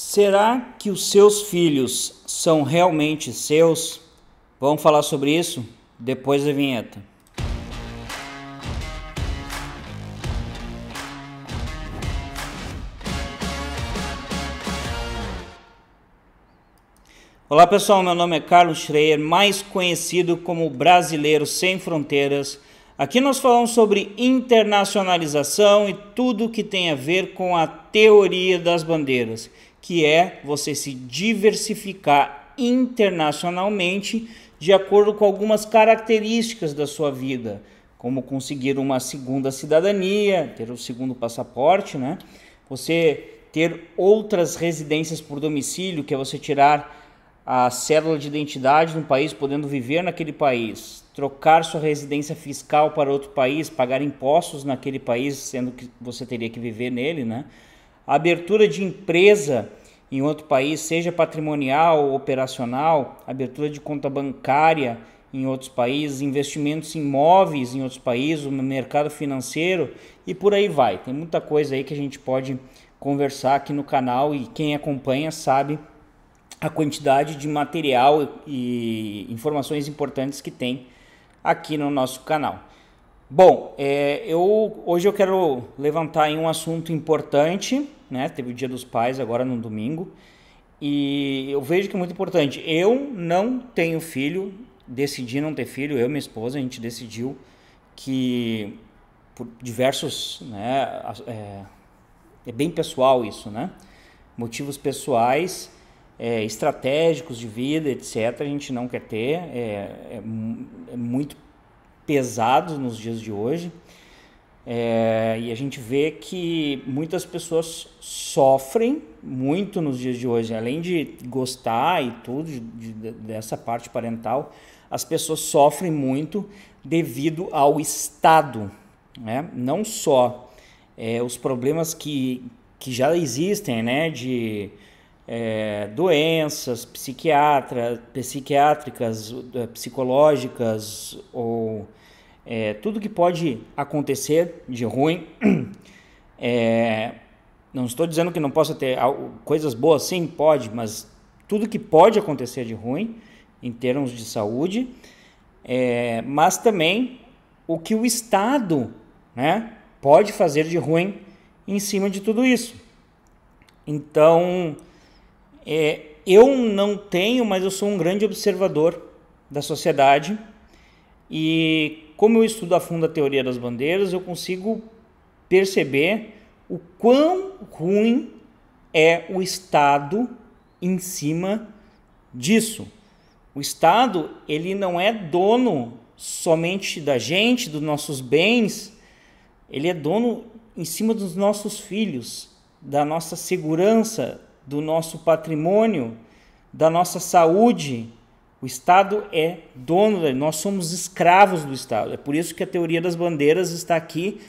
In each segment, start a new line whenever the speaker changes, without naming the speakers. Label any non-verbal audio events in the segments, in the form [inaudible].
Será que os seus filhos são realmente seus? Vamos falar sobre isso depois da vinheta. Olá pessoal, meu nome é Carlos Schreier, mais conhecido como Brasileiro Sem Fronteiras. Aqui nós falamos sobre internacionalização e tudo que tem a ver com a teoria das bandeiras que é você se diversificar internacionalmente de acordo com algumas características da sua vida, como conseguir uma segunda cidadania, ter o segundo passaporte, né? Você ter outras residências por domicílio, que é você tirar a célula de identidade no país, podendo viver naquele país, trocar sua residência fiscal para outro país, pagar impostos naquele país, sendo que você teria que viver nele, né? abertura de empresa em outro país, seja patrimonial, operacional, abertura de conta bancária em outros países, investimentos em imóveis em outros países, no mercado financeiro e por aí vai. Tem muita coisa aí que a gente pode conversar aqui no canal e quem acompanha sabe a quantidade de material e informações importantes que tem aqui no nosso canal. Bom, é, eu, hoje eu quero levantar um assunto importante né? Teve o Dia dos Pais agora no domingo. E eu vejo que é muito importante. Eu não tenho filho, decidi não ter filho, eu e minha esposa, a gente decidiu que por diversos, né, é, é bem pessoal isso, né? Motivos pessoais, é, estratégicos de vida, etc. A gente não quer ter, é, é, é muito pesado nos dias de hoje. É, e a gente vê que muitas pessoas sofrem muito nos dias de hoje, além de gostar e tudo de, de, dessa parte parental, as pessoas sofrem muito devido ao Estado. Né? Não só é, os problemas que, que já existem, né? de é, doenças psiquiátricas, é, psicológicas ou é, tudo que pode acontecer de ruim. [clears throat] É, não estou dizendo que não possa ter coisas boas, sim, pode, mas tudo que pode acontecer de ruim em termos de saúde, é, mas também o que o Estado né, pode fazer de ruim em cima de tudo isso. Então, é, eu não tenho, mas eu sou um grande observador da sociedade e como eu estudo a fundo a teoria das bandeiras, eu consigo perceber o quão ruim é o Estado em cima disso. O Estado, ele não é dono somente da gente, dos nossos bens, ele é dono em cima dos nossos filhos, da nossa segurança, do nosso patrimônio, da nossa saúde, o Estado é dono, nós somos escravos do Estado. É por isso que a teoria das bandeiras está aqui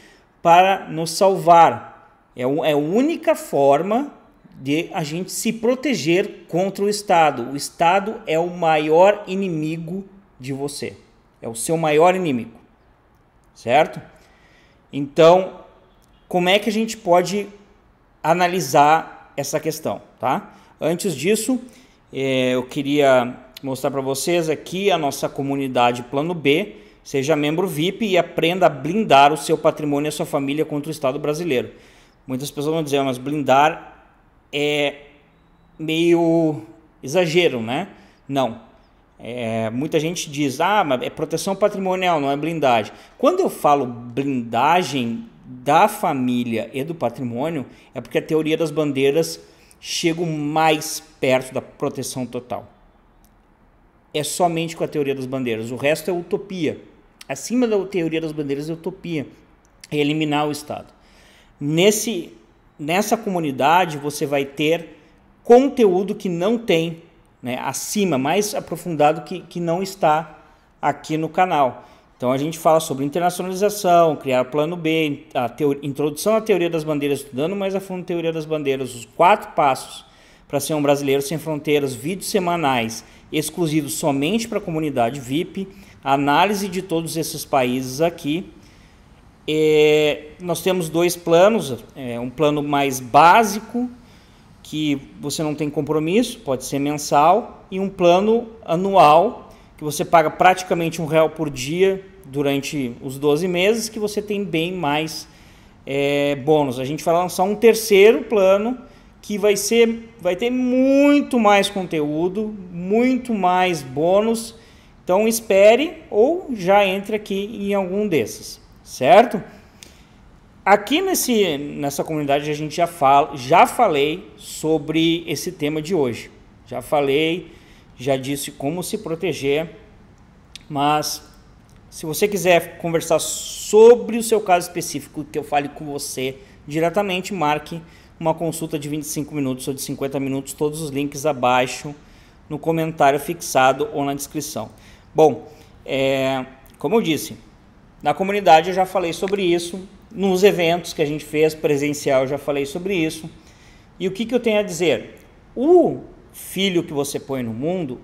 para nos salvar. É, é a única forma de a gente se proteger contra o Estado. O Estado é o maior inimigo de você. É o seu maior inimigo. Certo? Então, como é que a gente pode analisar essa questão, tá? Antes disso, eh, eu queria mostrar para vocês aqui a nossa comunidade Plano B. Seja membro VIP e aprenda a blindar o seu patrimônio e a sua família contra o Estado brasileiro. Muitas pessoas vão dizer, ah, mas blindar é meio exagero, né? Não. É, muita gente diz, ah, mas é proteção patrimonial, não é blindagem. Quando eu falo blindagem da família e do patrimônio, é porque a teoria das bandeiras chega mais perto da proteção total é somente com a teoria das bandeiras. O resto é utopia. Acima da teoria das bandeiras é utopia. É eliminar o Estado. Nesse, nessa comunidade você vai ter conteúdo que não tem né, acima, mais aprofundado que, que não está aqui no canal. Então a gente fala sobre internacionalização, criar plano B, a introdução à teoria das bandeiras, estudando mais a fundo a teoria das bandeiras, os quatro passos para ser um brasileiro sem fronteiras, vídeos semanais exclusivos somente para a comunidade VIP, análise de todos esses países aqui. É, nós temos dois planos, é, um plano mais básico, que você não tem compromisso, pode ser mensal, e um plano anual, que você paga praticamente um real por dia durante os 12 meses, que você tem bem mais é, bônus. A gente vai lançar um terceiro plano, que vai ser vai ter muito mais conteúdo, muito mais bônus. Então espere ou já entre aqui em algum desses, certo? Aqui nesse, nessa comunidade a gente já fala, já falei sobre esse tema de hoje. Já falei, já disse como se proteger, mas se você quiser conversar sobre o seu caso específico que eu fale com você diretamente, marque uma consulta de 25 minutos ou de 50 minutos, todos os links abaixo no comentário fixado ou na descrição. Bom, é, como eu disse, na comunidade eu já falei sobre isso, nos eventos que a gente fez presencial eu já falei sobre isso. E o que, que eu tenho a dizer? O filho que você põe no mundo,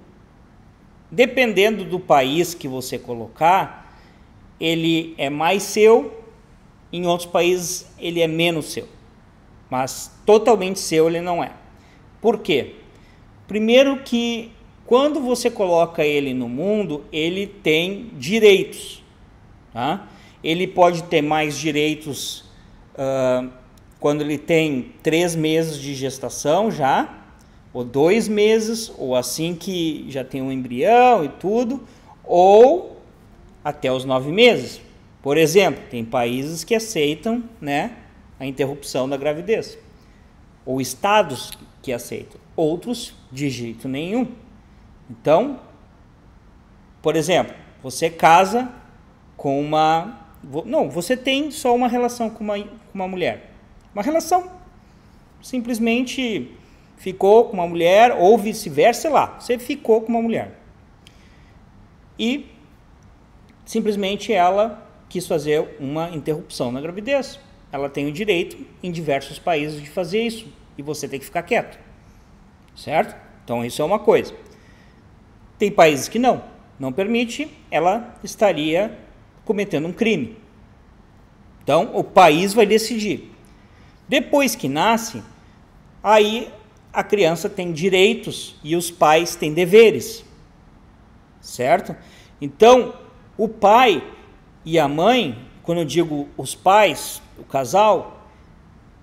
dependendo do país que você colocar, ele é mais seu, em outros países ele é menos seu mas totalmente seu ele não é. Por quê? Primeiro que quando você coloca ele no mundo, ele tem direitos. Tá? Ele pode ter mais direitos uh, quando ele tem três meses de gestação já, ou dois meses, ou assim que já tem um embrião e tudo, ou até os nove meses. Por exemplo, tem países que aceitam, né? a interrupção da gravidez, ou estados que aceitam, outros de jeito nenhum. Então, por exemplo, você casa com uma. Não, você tem só uma relação com uma, com uma mulher. Uma relação. Simplesmente ficou com uma mulher, ou vice-versa, sei lá. Você ficou com uma mulher. E simplesmente ela quis fazer uma interrupção na gravidez ela tem o direito em diversos países de fazer isso e você tem que ficar quieto, certo? Então isso é uma coisa. Tem países que não, não permite, ela estaria cometendo um crime. Então o país vai decidir. Depois que nasce, aí a criança tem direitos e os pais têm deveres, certo? Então o pai e a mãe, quando eu digo os pais, o casal,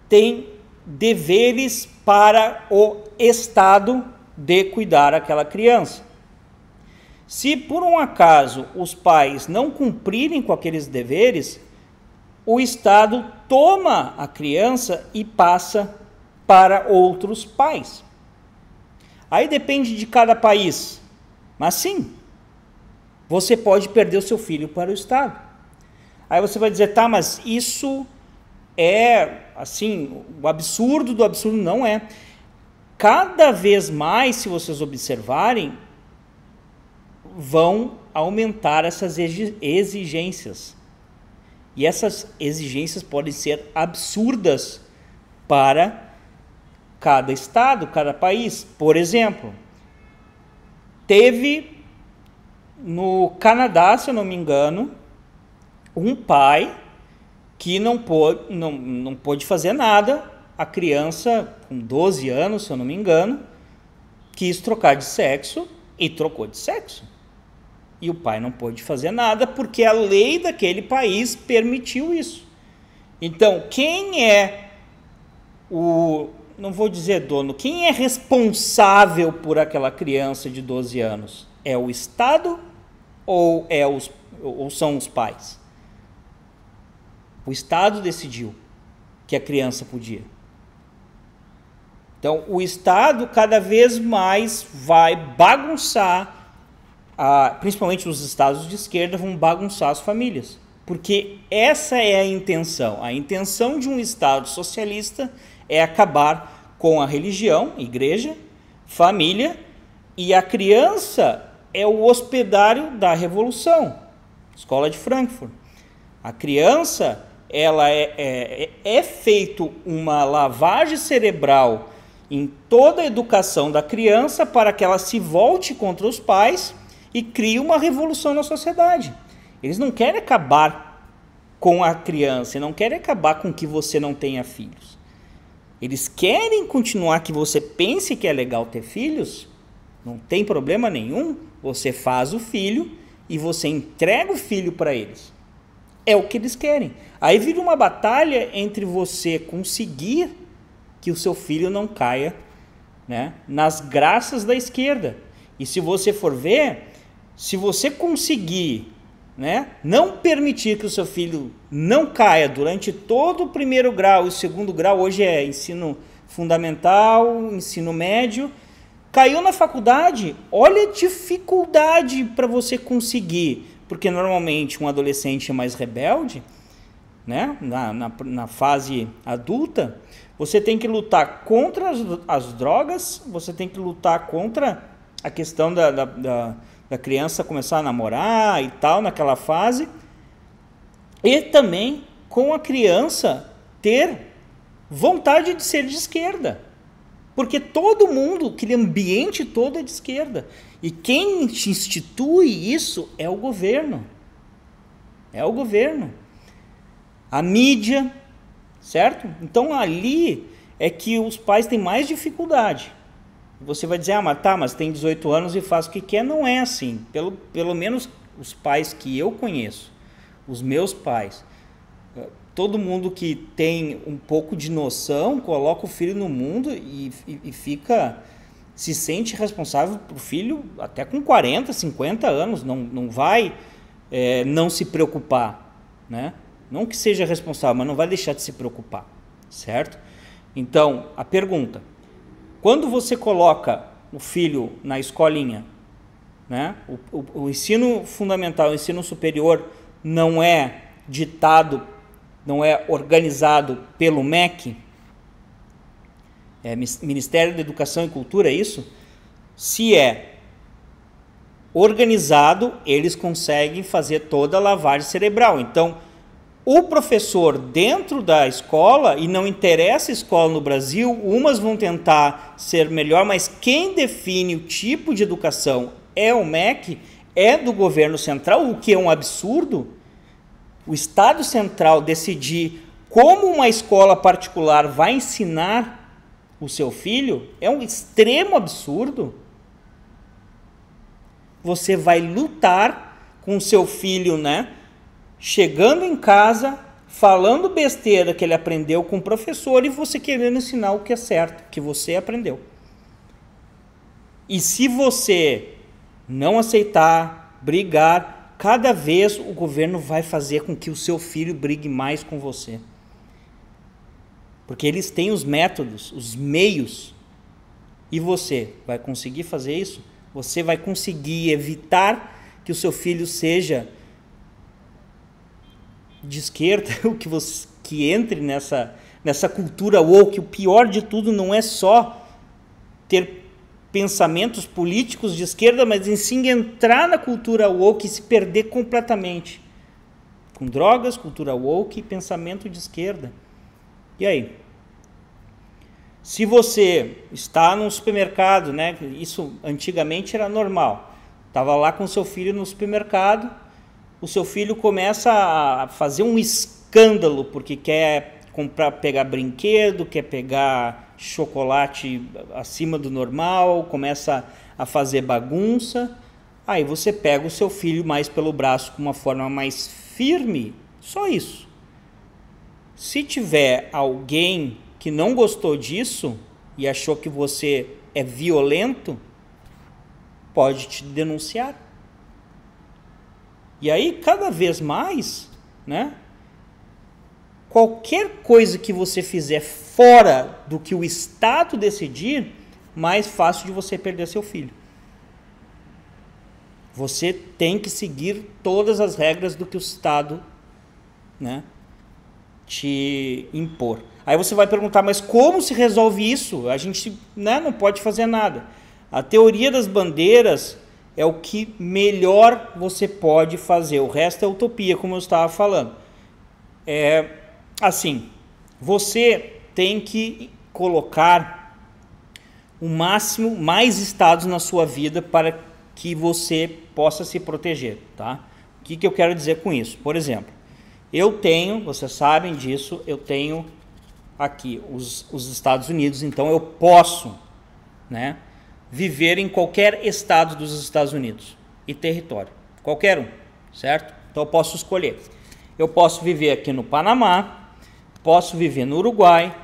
tem deveres para o Estado de cuidar aquela criança. Se por um acaso os pais não cumprirem com aqueles deveres, o Estado toma a criança e passa para outros pais. Aí depende de cada país. Mas sim, você pode perder o seu filho para o Estado. Aí você vai dizer, tá, mas isso é assim, o absurdo do absurdo não é. Cada vez mais, se vocês observarem, vão aumentar essas exigências. E essas exigências podem ser absurdas para cada estado, cada país. Por exemplo, teve no Canadá, se eu não me engano, um pai que não pôde, não, não pôde fazer nada. A criança, com 12 anos, se eu não me engano, quis trocar de sexo e trocou de sexo. E o pai não pôde fazer nada porque a lei daquele país permitiu isso. Então, quem é o, não vou dizer dono, quem é responsável por aquela criança de 12 anos? É o Estado ou, é os, ou são os pais? O Estado decidiu que a criança podia. Então, o Estado cada vez mais vai bagunçar, a, principalmente os estados de esquerda vão bagunçar as famílias. Porque essa é a intenção. A intenção de um Estado socialista é acabar com a religião, igreja, família, e a criança é o hospedário da revolução. Escola de Frankfurt. A criança ela é, é, é feito uma lavagem cerebral em toda a educação da criança para que ela se volte contra os pais e crie uma revolução na sociedade. Eles não querem acabar com a criança, não querem acabar com que você não tenha filhos. Eles querem continuar que você pense que é legal ter filhos, não tem problema nenhum, você faz o filho e você entrega o filho para eles. É o que eles querem. Aí vira uma batalha entre você conseguir que o seu filho não caia né, nas graças da esquerda. E se você for ver, se você conseguir né, não permitir que o seu filho não caia durante todo o primeiro grau e o segundo grau, hoje é ensino fundamental, ensino médio, caiu na faculdade, olha a dificuldade para você conseguir porque normalmente um adolescente mais rebelde, né, na, na, na fase adulta, você tem que lutar contra as, as, drogas, você tem que lutar contra a questão da, da, da, da criança começar a namorar e tal, naquela fase, e também com a criança ter vontade de ser de esquerda. Porque todo mundo, aquele ambiente todo é de esquerda. E quem institui isso é o governo. É o governo. A mídia, certo? Então ali é que os pais têm mais dificuldade. Você vai dizer, ah, mas tá, mas tem 18 anos e faz o que quer. Não é assim. Pelo, pelo menos os pais que eu conheço, os meus pais, todo mundo que tem um pouco de noção coloca o filho no mundo e, e, e fica se sente responsável para o filho até com 40, 50 anos, não, não vai é, não se preocupar, né? Não que seja responsável, mas não vai deixar de se preocupar, certo? Então, a pergunta: quando você coloca o filho na escolinha, né? O, o, o ensino fundamental, o ensino superior não é ditado, não é organizado pelo MEC, é, Ministério da Educação e Cultura, é isso? Se é organizado, eles conseguem fazer toda a lavagem cerebral. Então, o professor dentro da escola, e não interessa a escola no Brasil, umas vão tentar ser melhor, mas quem define o tipo de educação é o MEC, é do governo central, o que é um absurdo. O Estado central decidir como uma escola particular vai ensinar o seu filho é um extremo absurdo. Você vai lutar com o seu filho, né? Chegando em casa, falando besteira que ele aprendeu com o professor e você querendo ensinar o que é certo, que você aprendeu. E se você não aceitar, brigar, cada vez o governo vai fazer com que o seu filho brigue mais com você. Porque eles têm os métodos, os meios. E você vai conseguir fazer isso? Você vai conseguir evitar que o seu filho seja de esquerda, [laughs] o que você que entre nessa nessa cultura woke, o pior de tudo não é só ter pensamentos políticos de esquerda, mas em sim entrar na cultura woke e se perder completamente. Com drogas, cultura woke e pensamento de esquerda. E aí? Se você está num supermercado, né? Isso antigamente era normal. Tava lá com seu filho no supermercado, o seu filho começa a fazer um escândalo porque quer comprar, pegar brinquedo, quer pegar chocolate acima do normal, começa a fazer bagunça. Aí você pega o seu filho mais pelo braço com uma forma mais firme, só isso. Se tiver alguém que não gostou disso e achou que você é violento, pode te denunciar. E aí, cada vez mais, né? Qualquer coisa que você fizer fora do que o Estado decidir, mais fácil de você perder seu filho. Você tem que seguir todas as regras do que o Estado né, te impor. Aí você vai perguntar, mas como se resolve isso? A gente né, não pode fazer nada. A teoria das bandeiras é o que melhor você pode fazer. O resto é utopia, como eu estava falando. É assim, você tem que colocar o máximo mais estados na sua vida para que você possa se proteger, tá? O que, que eu quero dizer com isso? Por exemplo, eu tenho, vocês sabem disso, eu tenho aqui os, os Estados Unidos, então eu posso né, viver em qualquer estado dos Estados Unidos e território, qualquer um, certo? Então eu posso escolher. Eu posso viver aqui no Panamá, posso viver no Uruguai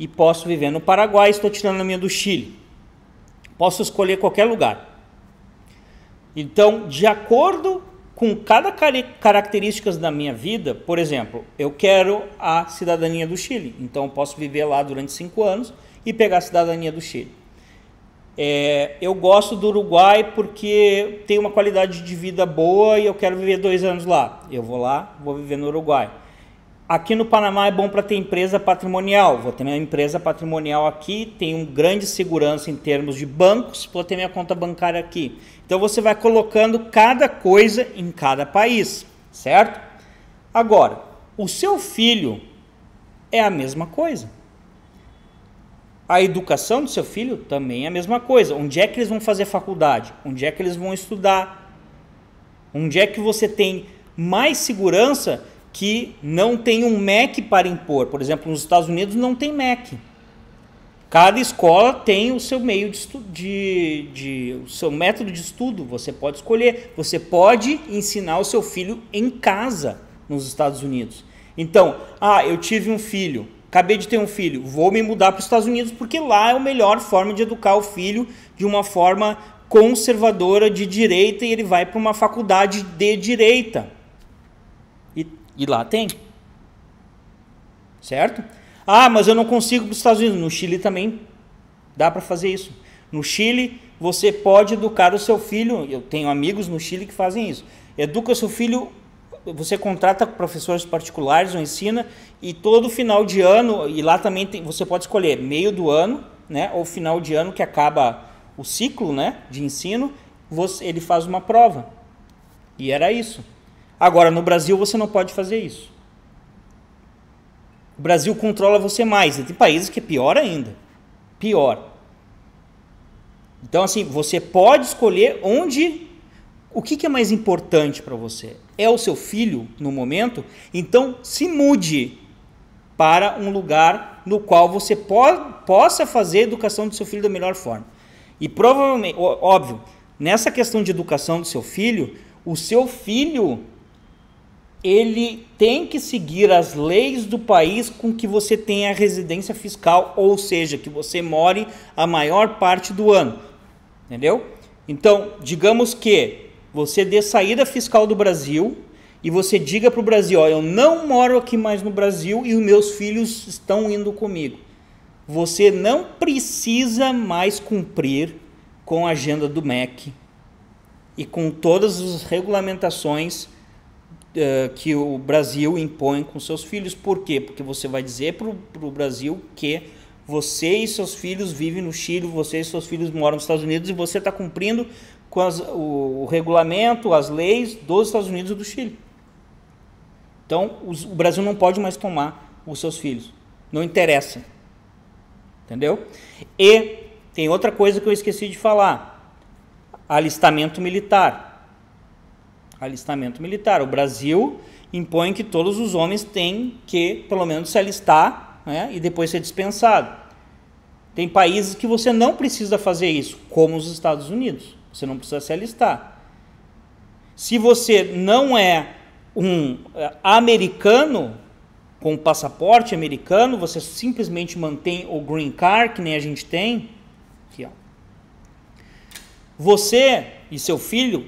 e posso viver no Paraguai. Estou tirando a minha do Chile. Posso escolher qualquer lugar. Então, de acordo com cada características da minha vida, por exemplo, eu quero a cidadania do Chile, então eu posso viver lá durante cinco anos e pegar a cidadania do Chile. É, eu gosto do Uruguai porque tem uma qualidade de vida boa e eu quero viver dois anos lá. Eu vou lá, vou viver no Uruguai. Aqui no Panamá é bom para ter empresa patrimonial. Vou ter minha empresa patrimonial aqui, tenho um grande segurança em termos de bancos, vou ter minha conta bancária aqui. Então você vai colocando cada coisa em cada país, certo? Agora, o seu filho é a mesma coisa. A educação do seu filho também é a mesma coisa. Onde é que eles vão fazer faculdade? Onde é que eles vão estudar? Onde é que você tem mais segurança que não tem um MEC para impor. Por exemplo, nos Estados Unidos não tem MEC. Cada escola tem o seu meio de, de, de, o seu método de estudo. Você pode escolher. Você pode ensinar o seu filho em casa nos Estados Unidos. Então, ah, eu tive um filho, acabei de ter um filho, vou me mudar para os Estados Unidos porque lá é a melhor forma de educar o filho de uma forma conservadora de direita e ele vai para uma faculdade de direita. E lá tem. Certo? Ah, mas eu não consigo para os Estados Unidos. No Chile também dá para fazer isso. No Chile, você pode educar o seu filho. Eu tenho amigos no Chile que fazem isso. Educa o seu filho. Você contrata professores particulares ou ensina, e todo final de ano, e lá também tem, você pode escolher meio do ano, né, ou final de ano que acaba o ciclo né, de ensino, você, ele faz uma prova. E era isso. Agora, no Brasil você não pode fazer isso. O Brasil controla você mais. E tem países que é pior ainda. Pior. Então, assim, você pode escolher onde. O que, que é mais importante para você? É o seu filho no momento? Então, se mude para um lugar no qual você po possa fazer a educação do seu filho da melhor forma. E provavelmente, óbvio, nessa questão de educação do seu filho, o seu filho ele tem que seguir as leis do país com que você tem a residência fiscal, ou seja, que você more a maior parte do ano. Entendeu? Então, digamos que você dê saída fiscal do Brasil e você diga para o Brasil: ó, eu não moro aqui mais no Brasil e os meus filhos estão indo comigo. Você não precisa mais cumprir com a agenda do MEC e com todas as regulamentações eh, que o Brasil impõe com seus filhos. Por quê? Porque você vai dizer para o Brasil que você e seus filhos vivem no Chile, você e seus filhos moram nos Estados Unidos e você está cumprindo com as, o, o, regulamento, as leis dos Estados Unidos e do Chile. Então, os, o Brasil não pode mais tomar os seus filhos. Não interessa. Entendeu? E tem outra coisa que eu esqueci de falar: alistamento militar alistamento militar. O Brasil impõe que todos os homens têm que, pelo menos, se alistar né, e depois ser dispensado. Tem países que você não precisa fazer isso, como os Estados Unidos. Você não precisa se alistar. Se você não é um eh, americano, com passaporte americano, você simplesmente mantém o green card, que nem a gente tem. Aqui, ó. Você e seu filho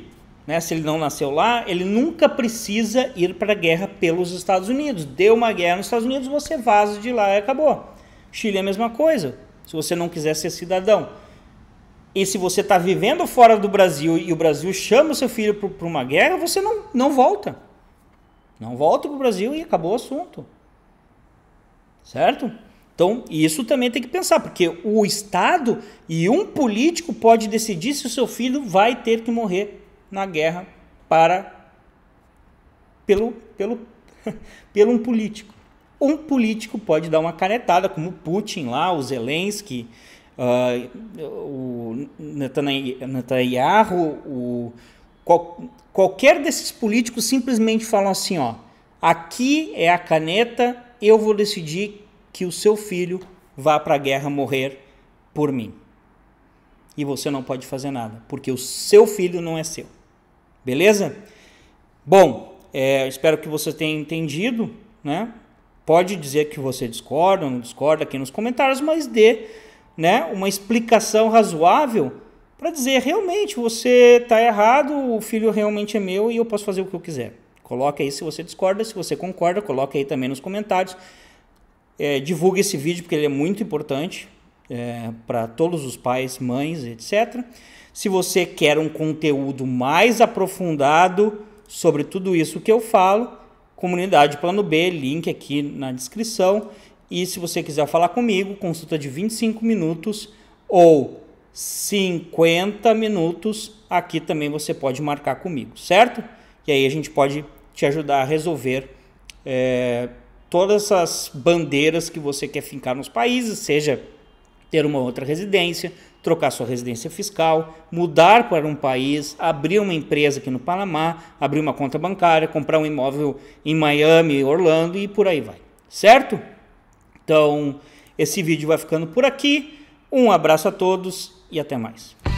né? se ele não nasceu lá, ele nunca precisa ir para a guerra pelos Estados Unidos. Deu uma guerra nos Estados Unidos, você vaza de lá e acabou. Chile é a mesma coisa, se você não quiser ser cidadão. E se você está vivendo fora do Brasil e o Brasil chama o seu filho para uma guerra, você não, não volta. Não volta para o Brasil e acabou o assunto. Certo? Então, isso também tem que pensar, porque o Estado e um político pode decidir se o seu filho vai ter que morrer na guerra para pelo pelo [laughs] pelo um político. Um político pode dar uma canetada, como Putin lá, o Zelensky, uh, o Netanyahu, o, qual, qualquer desses políticos simplesmente falam assim, ó, aqui é a caneta, eu vou decidir que o seu filho vá para a guerra morrer por mim. E você não pode fazer nada, porque o seu filho não é seu. Beleza? Bom, é, espero que você tenha entendido, né? Pode dizer que você discorda ou não discorda aqui nos comentários, mas dê né, uma explicação razoável para dizer realmente você está errado, o filho realmente é meu e eu posso fazer o que eu quiser. Coloque aí se você discorda, se você concorda, coloque aí também nos comentários. É, divulgue esse vídeo porque ele é muito importante é, para todos os pais, mães, etc. Se você quer um conteúdo mais aprofundado sobre tudo isso que eu falo, comunidade Plano B, link aqui na descrição. E se você quiser falar comigo, consulta de 25 minutos ou 50 minutos, aqui também você pode marcar comigo, certo? E aí a gente pode te ajudar a resolver é, todas essas bandeiras que você quer fincar nos países, seja ter uma outra residência, trocar sua residência fiscal, mudar para um país, abrir uma empresa aqui no Panamá, abrir uma conta bancária, comprar um imóvel em Miami, Orlando e por aí vai. Certo? Então, esse vídeo vai ficando por aqui. Um abraço a todos e até mais.